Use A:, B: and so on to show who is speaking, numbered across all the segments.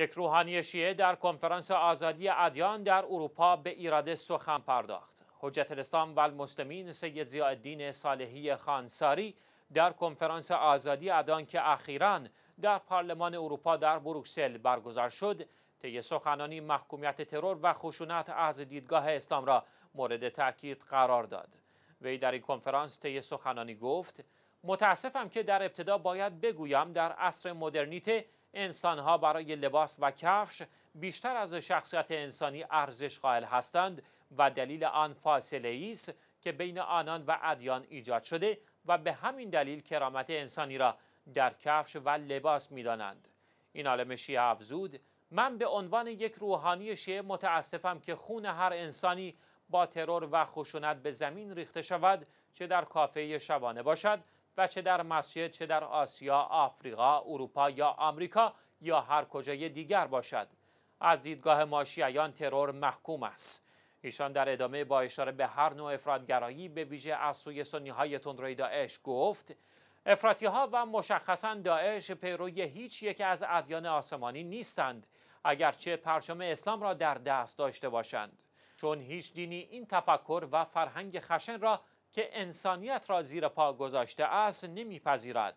A: یک روحانی شیعه در کنفرانس آزادی ادیان در اروپا به ایراد سخن پرداخت حجت الاسلام و سید زیادین صالحی خانساری در کنفرانس آزادی ادیان که اخیرا در پارلمان اروپا در بروکسل برگزار شد طی سخنانی محکومیت ترور و خشونت از دیدگاه اسلام را مورد تاکید قرار داد وی در این کنفرانس طی سخنانی گفت متاسفم که در ابتدا باید بگویم در عصر مدرنیته انسانها برای لباس و کفش بیشتر از شخصیت انسانی ارزش قائل هستند و دلیل آن فاصله است که بین آنان و ادیان ایجاد شده و به همین دلیل کرامت انسانی را در کفش و لباس می دانند. این عالم شیعه افزود من به عنوان یک روحانی شیعه متاسفم که خون هر انسانی با ترور و خشونت به زمین ریخته شود چه در کافه شبانه باشد و چه در مسجد چه در آسیا، آفریقا، اروپا یا آمریکا یا هر کجای دیگر باشد از دیدگاه ماشیعیان ترور محکوم است ایشان در ادامه با اشاره به هر نوع افرادگرایی به ویژه از سوی سنی های تندروی داعش گفت افراتی ها و مشخصا داعش پیروی هیچ یک از ادیان آسمانی نیستند اگرچه پرچم اسلام را در دست داشته باشند چون هیچ دینی این تفکر و فرهنگ خشن را که انسانیت را زیر پا گذاشته است نمیپذیرد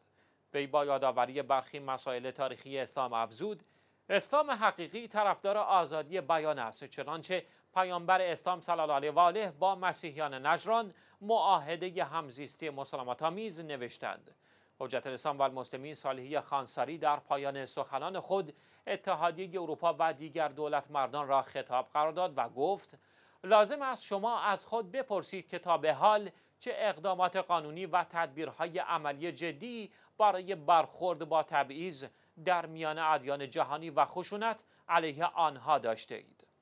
A: وی با یادآوری برخی مسائل تاریخی اسلام افزود اسلام حقیقی طرفدار آزادی بیان است چنانچه پیامبر اسلام صلی الله علیه و آله با مسیحیان نجران معاهده همزیستی مسلمات آمیز نوشتند حجت الاسلام و المسلمین صالحی خانساری در پایان سخنان خود اتحادیه اروپا و دیگر دولت مردان را خطاب قرار داد و گفت لازم است شما از خود بپرسید که تا به حال چه اقدامات قانونی و تدبیرهای عملی جدی برای برخورد با تبعیض در میان ادیان جهانی و خشونت علیه آنها داشته اید.